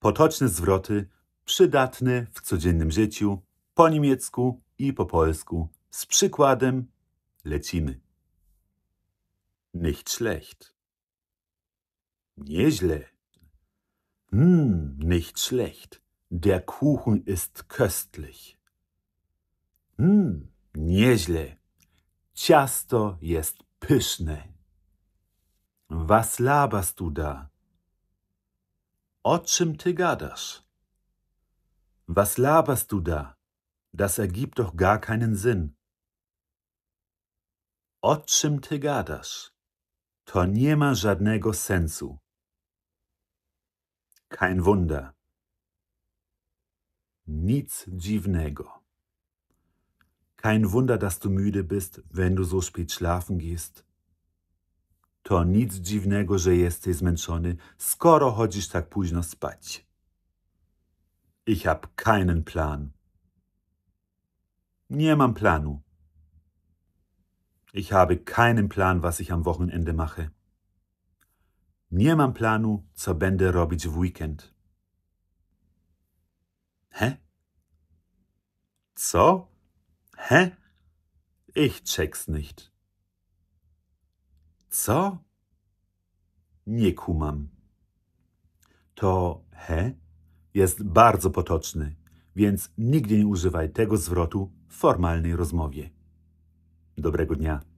Potoczne zwroty, przydatne w codziennym życiu, po niemiecku i po polsku. Z przykładem lecimy. Nicht schlecht. Nieźle. Mmm, nicht schlecht. Der Kuchen ist köstlich. Mmm, nieźle. Ciasto jest pyszne. Was laberst du da? Otschim Tegadas. Was laberst du da? Das ergibt doch gar keinen Sinn. O czym Torniema gadasz? żadnego sensu. Kein Wunder. Nic dziwnego. Kein Wunder, dass du müde bist, wenn du so spät schlafen gehst. to nic dziwnego, że jesteś zmęczony, skoro chodzisz tak późno spać. Ich hab keinen Plan. Nie mam planu. Ich habe keinen Plan, was ich am Wochenende mache. Nie mam planu, co będę robić w weekend. Hä? Co? Hä? Ich check's nicht. Co? Nie kumam. To he jest bardzo potoczny, więc nigdy nie używaj tego zwrotu w formalnej rozmowie. Dobrego dnia.